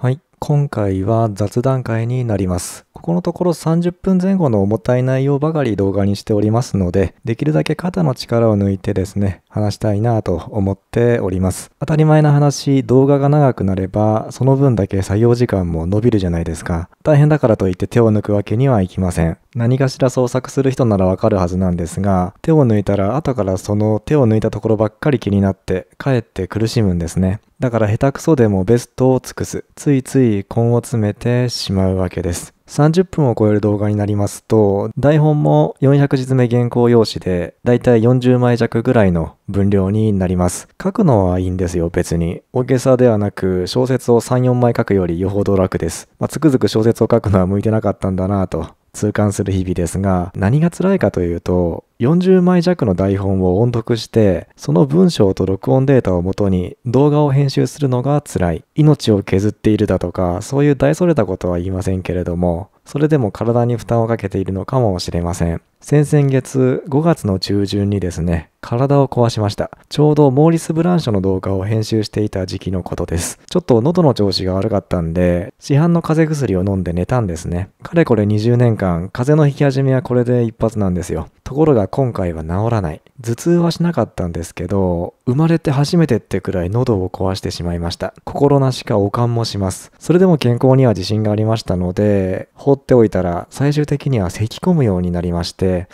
はい。今回は雑談会になります。ここのところ30分前後の重たい内容ばかり動画にしておりますので、できるだけ肩の力を抜いてですね、話したいなと思っております。当たり前な話、動画が長くなれば、その分だけ作業時間も伸びるじゃないですか。大変だからといって手を抜くわけにはいきません。何かしら創作する人ならわかるはずなんですが、手を抜いたら後からその手を抜いたところばっかり気になって、かえって苦しむんですね。だから下手くそでもベストを尽くす。ついついい根を詰めてしまうわけです。30分を超える動画になりますと、台本も400字詰め原稿用紙で、だいたい40枚弱ぐらいの分量になります。書くのはいいんですよ、別に。大げさではなく、小説を3、4枚書くよりよほど楽です。まあ、つくづく小説を書くのは向いてなかったんだなと痛感する日々ですが、何が辛いかというと、40枚弱の台本を音読して、その文章と録音データをもとに動画を編集するのが辛い。命を削っているだとか、そういう大それたことは言いませんけれども、それでも体に負担をかけているのかもしれません。先々月5月の中旬にですね、体を壊しました。ちょうどモーリス・ブランショの動画を編集していた時期のことです。ちょっと喉の調子が悪かったんで、市販の風邪薬を飲んで寝たんですね。かれこれ20年間、風邪の引き始めはこれで一発なんですよ。ところが今回は治らない。頭痛はしなかったんですけど、生まれて初めてってくらい喉を壊してしまいました。心なしか悪寒もします。それでも健康には自信がありましたので、放っておいたら最終的には咳き込むようになりまして、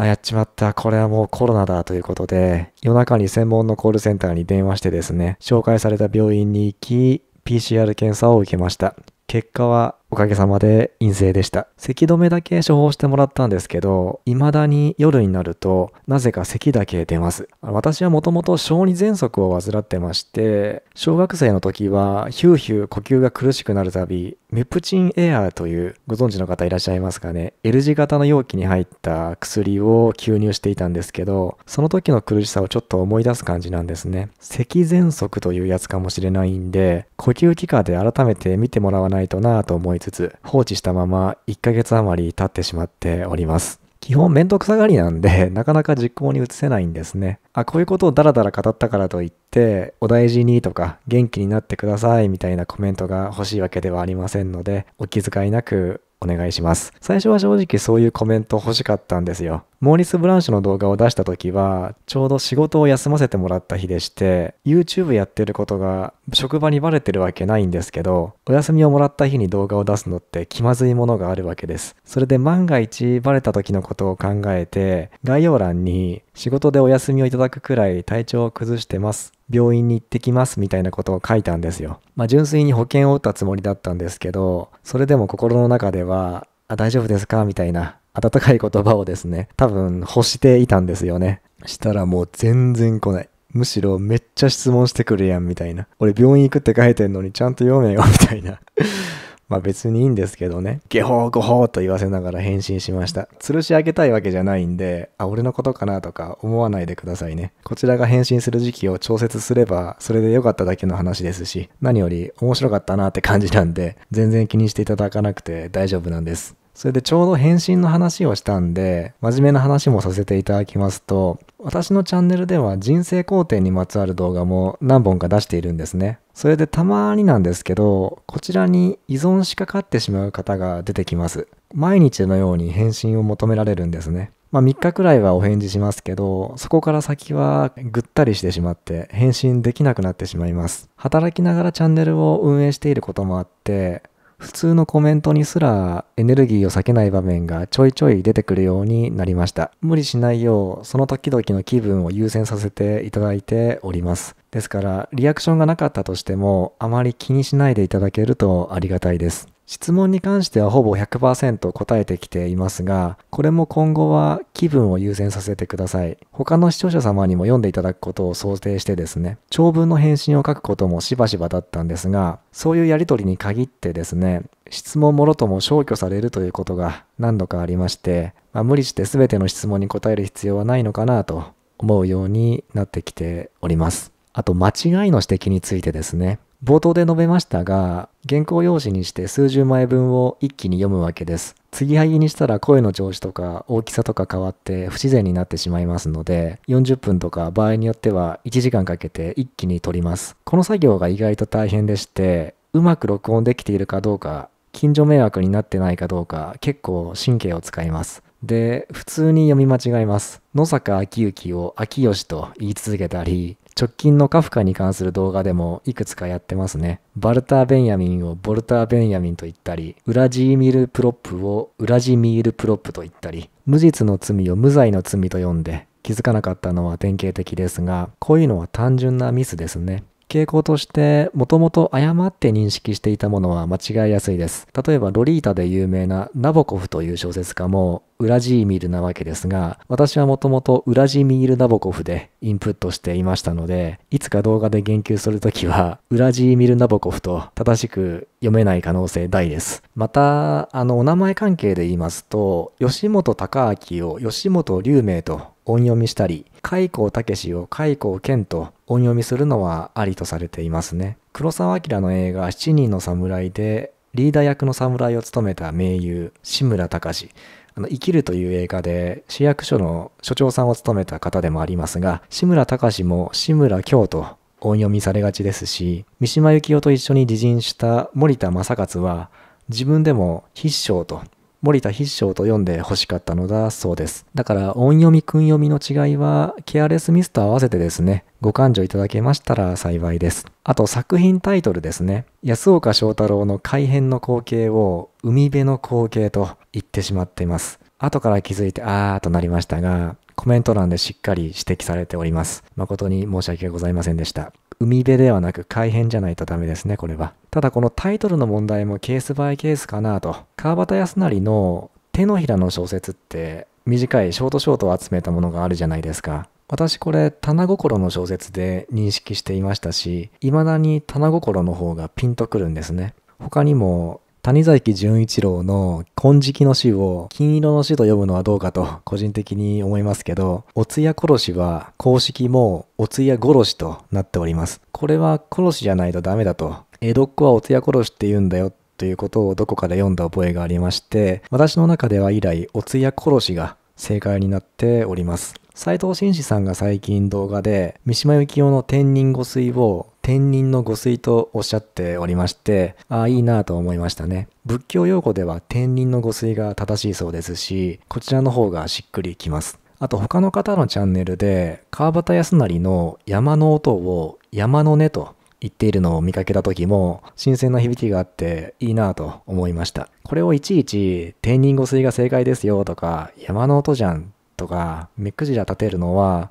あ、やっちまった。これはもうコロナだということで、夜中に専門のコールセンターに電話してですね、紹介された病院に行き、PCR 検査を受けました。結果はおかげさまで陰性でした。咳止めだけ処方してもらったんですけど、未だに夜になると、なぜか咳だけ出ます。私はもともと小児喘息を患ってまして、小学生の時は、ヒューヒュー呼吸が苦しくなるたび、メプチンエアーという、ご存知の方いらっしゃいますかね、L 字型の容器に入った薬を吸入していたんですけど、その時の苦しさをちょっと思い出す感じなんですね。咳喘息というやつかもしれないんで、呼吸器科で改めて見てもらわないとなぁと思いつつ放置したまま1ヶ月余り経ってしまっております。基本面倒くさがりなんで、なかなか実行に移せないんですね。あ、こういうことをダラダラ語ったからといって、お大事にとか、元気になってくださいみたいなコメントが欲しいわけではありませんので、お気遣いなくお願いします。最初は正直そういうコメント欲しかったんですよ。モーリス・ブランシュの動画を出した時は、ちょうど仕事を休ませてもらった日でして、YouTube やってることが職場にバレてるわけないんですけど、お休みをもらった日に動画を出すのって気まずいものがあるわけです。それで万が一バレた時のことを考えて、概要欄に仕事でお休みをいただくくらい体調を崩してます。病院に行ってきますみたいなことを書いたんですよ。まあ純粋に保険を打ったつもりだったんですけど、それでも心の中では、あ、大丈夫ですかみたいな温かい言葉をですね、多分欲していたんですよね。したらもう全然来ない。むしろめっちゃ質問してくるやんみたいな。俺病院行くって書いてんのにちゃんと読めよみたいな。まあ別にいいんですけどね。ゲホーゴホーと言わせながら返信しました。吊るし上げたいわけじゃないんで、あ、俺のことかなとか思わないでくださいね。こちらが返信する時期を調節すれば、それで良かっただけの話ですし、何より面白かったなって感じなんで、全然気にしていただかなくて大丈夫なんです。それでちょうど返信の話をしたんで、真面目な話もさせていただきますと、私のチャンネルでは人生工程にまつわる動画も何本か出しているんですね。それでたまになんですけど、こちらに依存しかかってしまう方が出てきます。毎日のように返信を求められるんですね。まあ3日くらいはお返事しますけど、そこから先はぐったりしてしまって返信できなくなってしまいます。働きながらチャンネルを運営していることもあって、普通のコメントにすらエネルギーを避けない場面がちょいちょい出てくるようになりました。無理しないよう、その時々の気分を優先させていただいております。ですから、リアクションがなかったとしても、あまり気にしないでいただけるとありがたいです。質問に関してはほぼ100%答えてきていますが、これも今後は気分を優先させてください。他の視聴者様にも読んでいただくことを想定してですね、長文の返信を書くこともしばしばだったんですが、そういうやりとりに限ってですね、質問もろとも消去されるということが何度かありまして、まあ、無理して全ての質問に答える必要はないのかなと思うようになってきております。あと、間違いの指摘についてですね。冒頭で述べましたが、原稿用紙にして数十枚分を一気に読むわけです。継ぎはぎにしたら声の調子とか大きさとか変わって不自然になってしまいますので、40分とか場合によっては1時間かけて一気に取ります。この作業が意外と大変でして、うまく録音できているかどうか、近所迷惑になってないかどうか、結構神経を使います。で、普通に読み間違えます。野坂昭之を秋吉と言い続けたり、直近のカフカに関する動画でもいくつかやってますね。バルター・ベンヤミンをボルター・ベンヤミンと言ったり、ウラジーミル・プロップをウラジミール・プロップと言ったり、無実の罪を無罪の罪と呼んで、気づかなかったのは典型的ですが、こういうのは単純なミスですね。傾向として、もともと誤って認識していたものは間違いやすいです。例えば、ロリータで有名なナボコフという小説家も、ウラジーミルなわけですが、私はもともとウラジミール・ナボコフでインプットしていましたので、いつか動画で言及するときは、ウラジーミル・ナボコフと正しく読めない可能性大です。また、あの、お名前関係で言いますと、吉本隆明を吉本龍明と音読みしたり、たけ武を開口健と音読みするのはありとされていますね。黒澤明の映画七人の侍でリーダー役の侍を務めた名優志村隆あの生きるという映画で市役所の所長さんを務めた方でもありますが志村隆も志村京と音読みされがちですし三島由紀夫と一緒に自陣した森田正勝は自分でも必勝と森田筆章と読んで欲しかったのだそうです。だから音読み訓読みの違いはケアレスミスと合わせてですね、ご勘定いただけましたら幸いです。あと作品タイトルですね。安岡翔太郎の改編の光景を海辺の光景と言ってしまっています。後から気づいてあーとなりましたが、コメント欄でしっかり指摘されております。誠に申し訳ございませんでした。海辺ではなく改変じゃないとダメですね、これは。ただこのタイトルの問題もケースバイケースかなと。川端康成の手のひらの小説って短いショートショートを集めたものがあるじゃないですか。私これ棚心の小説で認識していましたし、未だに棚心の方がピンとくるんですね。他にも谷崎潤一郎の金色の死を金色の死と呼ぶのはどうかと個人的に思いますけど、おつや殺しは公式もおつや殺しとなっております。これは殺しじゃないとダメだと。江戸っ子はおつや殺しって言うんだよということをどこかで読んだ覚えがありまして、私の中では以来おつや殺しが正解になっております。斉藤慎士さんが最近動画で三島由紀夫の「天人五水」を天人の御水とおっしゃっておりまして、ああ、いいなと思いましたね。仏教用語では天人の御水が正しいそうですし、こちらの方がしっくりきます。あと他の方のチャンネルで、川端康成の山の音を山の音と言っているのを見かけた時も新鮮な響きがあっていいなと思いましたこれをいちいち「天人御水が正解ですよ」とか「山の音じゃん」とか目くじら立てるのは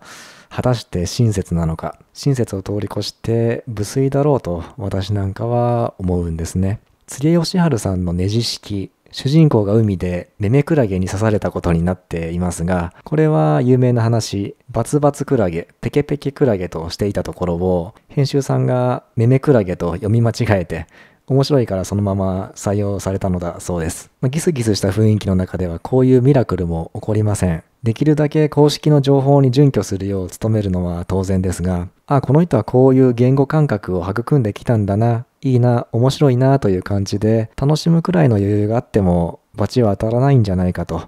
果たして親切なのか、親切を通り越して無粋だろうと私なんかは思うんですね。釣江義治さんのネジ式、主人公が海でメメクラゲに刺されたことになっていますが、これは有名な話、バツバツクラゲ、ペケペケクラゲとしていたところを、編集さんがメメクラゲと読み間違えて、面白いからそのまま採用されたのだそうです。まあ、ギスギスした雰囲気の中ではこういうミラクルも起こりません。できるだけ公式の情報に準拠するよう努めるのは当然ですが、あ、この人はこういう言語感覚を育んできたんだな、いいな、面白いなという感じで、楽しむくらいの余裕があっても、罰は当たらないんじゃないかと、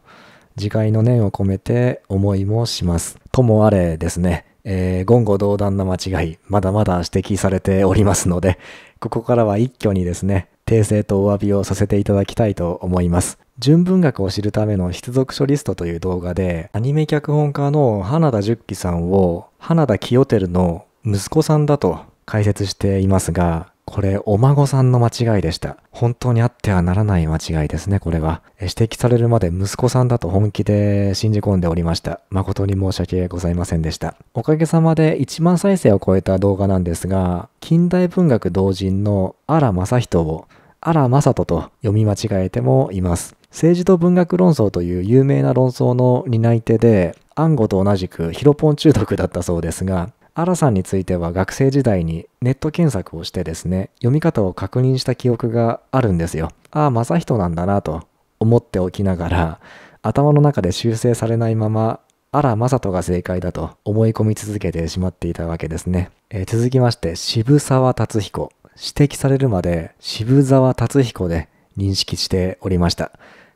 自戒の念を込めて思いもします。ともあれですね。えー、言語道断な間違い、まだまだ指摘されておりますので、ここからは一挙にですね、訂正とお詫びをさせていただきたいと思います。純文学を知るための必読書リストという動画で、アニメ脚本家の花田十喜さんを、花田清照の息子さんだと解説していますが、これ、お孫さんの間違いでした。本当にあってはならない間違いですね、これは。指摘されるまで息子さんだと本気で信じ込んでおりました。誠に申し訳ございませんでした。おかげさまで1万再生を超えた動画なんですが、近代文学同人の荒正人を、荒正人と読み間違えてもいます。政治と文学論争という有名な論争の担い手で、暗号と同じくヒロポン中毒だったそうですが、アラさんについては学生時代にネット検索をしてですね、読み方を確認した記憶があるんですよ。ああ、正人なんだなと思っておきながら、頭の中で修正されないまま、あら、正人が正解だと思い込み続けてしまっていたわけですね。えー、続きまして、渋沢達彦。指摘されるまで渋沢達彦で認識しておりました。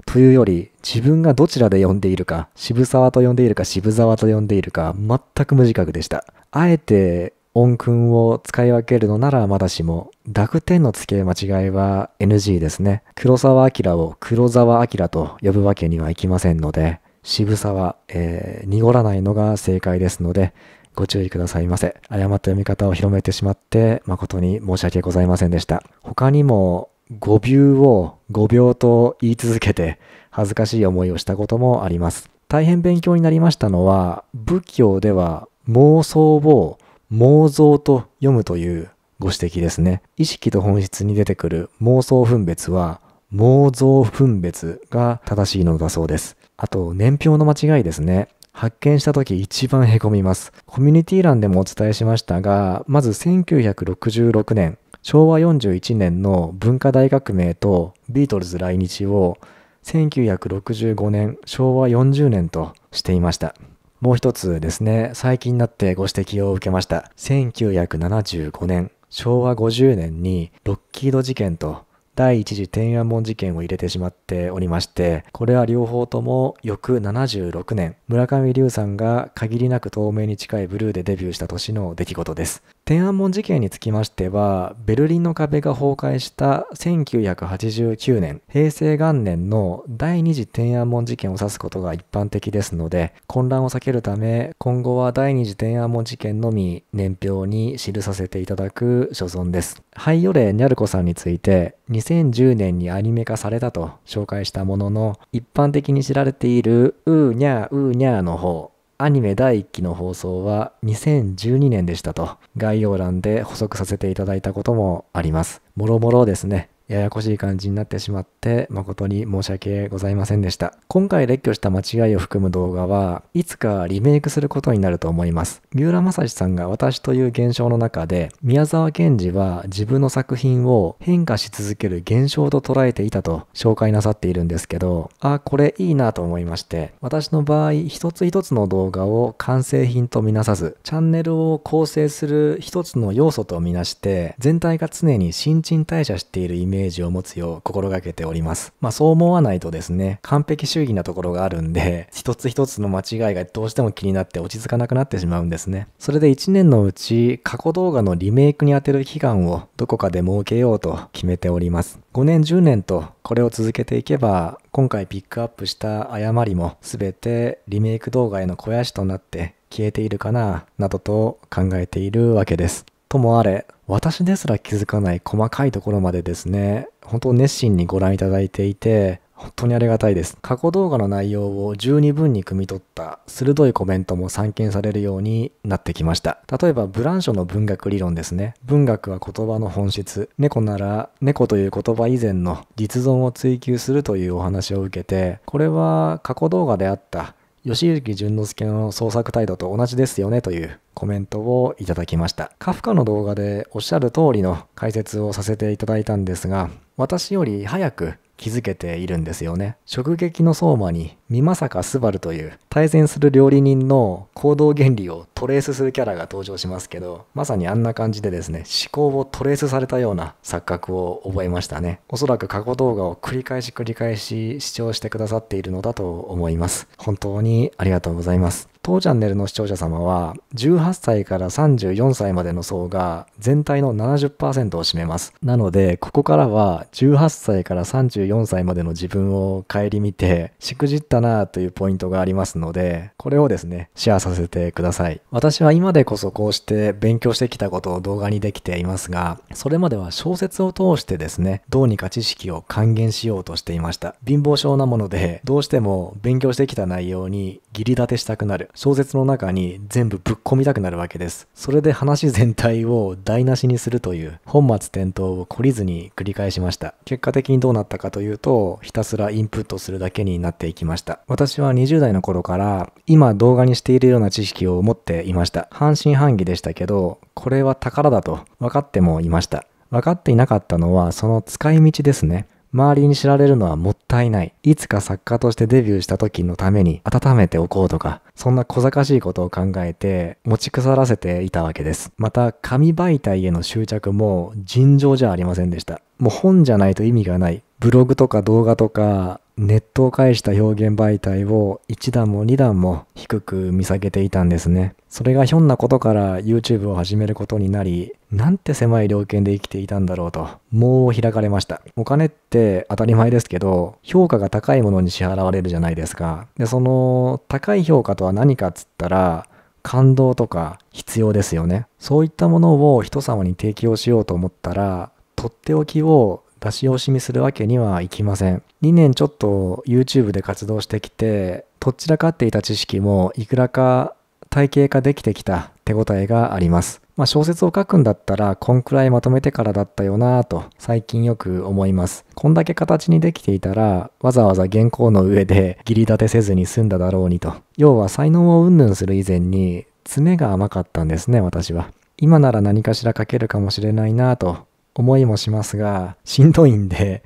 というより、自分がどちらで呼んでいるか、渋沢と呼んでいるか渋沢と呼んでいるか、全く無自覚でした。あえて音訓を使い分けるのならまだしも、濁点の付け間違いは NG ですね。黒沢明を黒沢明と呼ぶわけにはいきませんので、渋沢、えー、濁らないのが正解ですので、ご注意くださいませ。誤った読み方を広めてしまって、誠に申し訳ございませんでした。他にも、誤謬を誤病と言い続けて恥ずかしい思いをしたこともあります。大変勉強になりましたのは、仏教では妄想を妄想と読むというご指摘ですね。意識と本質に出てくる妄想分別は妄想分別が正しいのだそうです。あと、年表の間違いですね。発見した時一番へこみます。コミュニティ欄でもお伝えしましたが、まず1966年、昭和41年の文化大革命とビートルズ来日を1965年、昭和40年としていました。もう一つですね、最近になってご指摘を受けました。1975年、昭和50年にロッキード事件と第一次天安門事件を入れてしまっておりまして、これは両方とも翌76年、村上龍さんが限りなく透明に近いブルーでデビューした年の出来事です。天安門事件につきましては、ベルリンの壁が崩壊した1989年、平成元年の第二次天安門事件を指すことが一般的ですので、混乱を避けるため、今後は第二次天安門事件のみ年表に記させていただく所存です。ハイヨレ・ニャルコさんについて、2010年にアニメ化されたと紹介したものの、一般的に知られている、ウーニャーウーニャーの方、アニメ第1期の放送は2012年でしたと概要欄で補足させていただいたこともあります。もろもろですね、ややこしい感じになってしまって。、誠に申し訳ございませんでした。今回列挙した間違いを含む動画は、いつかリメイクすることになると思います。三浦正史さんが私という現象の中で、宮沢賢治は自分の作品を変化し続ける現象と捉えていたと紹介なさっているんですけど、あ、これいいなと思いまして、私の場合、一つ一つの動画を完成品とみなさず、チャンネルを構成する一つの要素とみなして、全体が常に新陳代謝しているイメージを持つよう心がけております。ります。まあそう思わないとですね、完璧主義なところがあるんで、一つ一つの間違いがどうしても気になって落ち着かなくなってしまうんですね。それで1年のうち過去動画のリメイクに充てる期間をどこかで設けようと決めております。5年10年とこれを続けていけば、今回ピックアップした誤りも全てリメイク動画への肥やしとなって消えているかな、などと考えているわけです。ともあれ、私ですら気づかない細かいところまでですね、本当熱心にご覧いただいていて、本当にありがたいです。過去動画の内容を十二分に汲み取った鋭いコメントも散見されるようになってきました。例えば、ブランショの文学理論ですね。文学は言葉の本質。猫なら、猫という言葉以前の実存を追求するというお話を受けて、これは過去動画であった吉行淳之介の創作態度と同じですよねというコメントをいただきました。カフカの動画でおっしゃる通りの解説をさせていただいたんですが、私より早く気づけているんですよね。直撃の相馬に美正昴という対戦する料理人の行動原理をトレースするキャラが登場しますけどまさにあんな感じでですね思考をトレースされたような錯覚を覚えましたねおそらく過去動画を繰り返し繰り返し視聴してくださっているのだと思います本当にありがとうございます当チャンネルの視聴者様は18歳から34歳までの層が全体の70%を占めますなのでここからは18歳から34歳までの自分を顧みてしくじったたなというポイントがありますので、これをですね、シェアさせてください。私は今でこそこうして勉強してきたことを動画にできていますが、それまでは小説を通してですね、どうにか知識を還元しようとしていました。貧乏症なもので、どうしても勉強してきた内容に義理立てしたくなる。小説の中に全部ぶっ込みたくなるわけです。それで話全体を台無しにするという本末転倒を懲りずに繰り返しました。結果的にどうなったかというと、ひたすらインプットするだけになっていきました。。私は20代の頃から今動画にしているような知識を持っていました。半信半疑でしたけど、これは宝だと分かってもいました。分かっていなかったのはその使い道ですね。周りに知られるのはもったいない。いつか作家としてデビューした時のために温めておこうとか、そんな小賢しいことを考えて持ち腐らせていたわけです。また、紙媒体への執着も尋常じゃありませんでした。もう本じゃないと意味がない。ブログとか動画とかネットを介した表現媒体を1段も2段も低く見下げていたんですね。それがひょんなことから YouTube を始めることになり、なんて狭い猟犬で生きていたんだろうと、もう開かれました。お金って当たり前ですけど、評価が高いものに支払われるじゃないですか。で、その高い評価とは何かっつったら、感動とか必要ですよね。そういったものを人様に提供しようと思ったら、とっておきを出し惜しみするわけにはいきません。2年ちょっと YouTube で活動してきて、どっちらかっていた知識もいくらか体系化できてきた手応えがあります。まあ、小説を書くんだったらこんくらいまとめてからだったよなぁと最近よく思います。こんだけ形にできていたらわざわざ原稿の上で切り立てせずに済んだだろうにと。要は才能をうんぬんする以前に詰めが甘かったんですね私は。今なら何かしら書けるかもしれないなぁと思いもしますが、しんどいんで、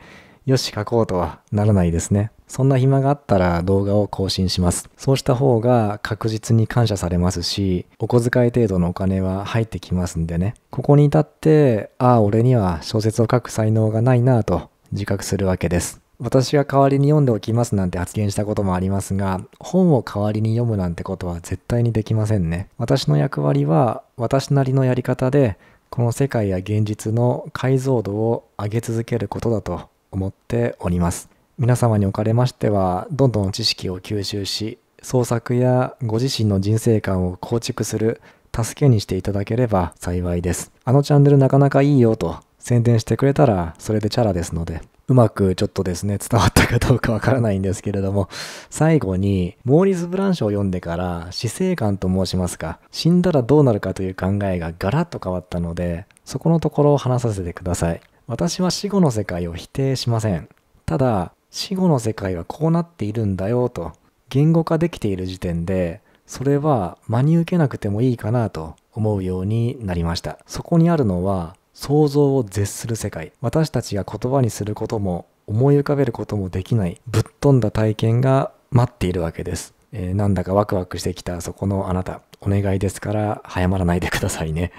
よし書こうとはならないですね。そんな暇があったら動画を更新します。そうした方が確実に感謝されますし、お小遣い程度のお金は入ってきますんでね。ここに至って、ああ、俺には小説を書く才能がないなぁと自覚するわけです。私が代わりに読んでおきますなんて発言したこともありますが、本を代わりに読むなんてことは絶対にできませんね。私の役割は私なりのやり方でこの世界や現実の解像度を上げ続けることだと思っております。皆様におかれましては、どんどん知識を吸収し、創作やご自身の人生観を構築する助けにしていただければ幸いです。あのチャンネルなかなかいいよと宣伝してくれたらそれでチャラですので、うまくちょっとですね、伝わったかどうかわからないんですけれども、最後に、モーリス・ブランシュを読んでから、死生観と申しますか、死んだらどうなるかという考えがガラッと変わったので、そこのところを話させてください。私は死後の世界を否定しません。ただ、死後の世界はこうなっているんだよと、言語化できている時点で、それは真に受けなくてもいいかなと思うようになりました。そこにあるのは、想像を絶する世界私たちが言葉にすることも思い浮かべることもできないぶっ飛んだ体験が待っているわけです、えー、なんだかワクワクしてきたそこのあなたお願いですから早まらないでくださいね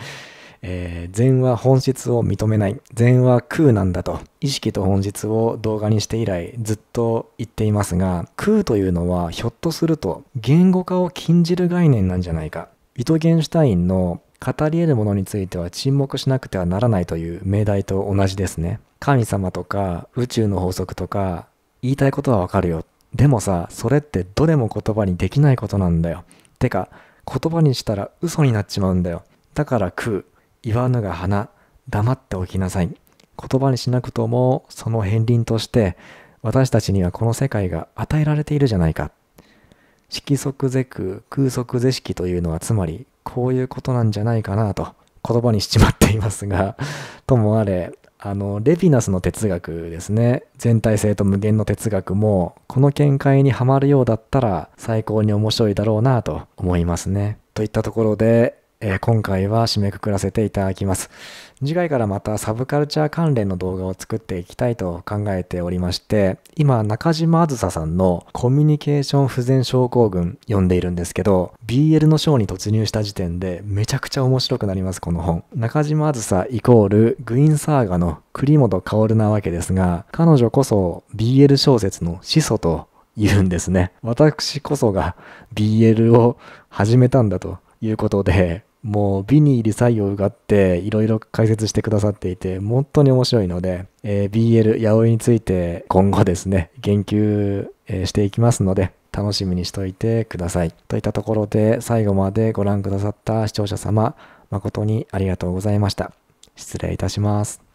えー、禅は本質を認めない禅は空なんだと意識と本質を動画にして以来ずっと言っていますが空というのはひょっとすると言語化を禁じる概念なんじゃないかイトゲンシュタインの語り得るものについては沈黙しなくてはならないという命題と同じですね。神様とか宇宙の法則とか言いたいことはわかるよ。でもさ、それってどれも言葉にできないことなんだよ。てか、言葉にしたら嘘になっちまうんだよ。だから食う。言わぬが花。黙っておきなさい。言葉にしなくとも、その片鱗として、私たちにはこの世界が与えられているじゃないか。色即是空、空即是色というのはつまりこういうことなんじゃないかなと言葉にしちまっていますが、ともあれ、あの、レヴィナスの哲学ですね。全体性と無限の哲学も、この見解にはまるようだったら最高に面白いだろうなと思いますね。といったところで、えー、今回は締めくくらせていただきます。次回からまたサブカルチャー関連の動画を作っていきたいと考えておりまして、今中島あずささんのコミュニケーション不全症候群読んでいるんですけど、BL の章に突入した時点でめちゃくちゃ面白くなります、この本。中島あずさイコールグインサーガの栗本薫なわけですが、彼女こそ BL 小説の始祖と言うんですね。私こそが BL を始めたんだということで、もう美にール採用があっていろいろ解説してくださっていて本当に面白いので、えー、BL 八百について今後ですね言及、えー、していきますので楽しみにしといてくださいといったところで最後までご覧くださった視聴者様誠にありがとうございました失礼いたします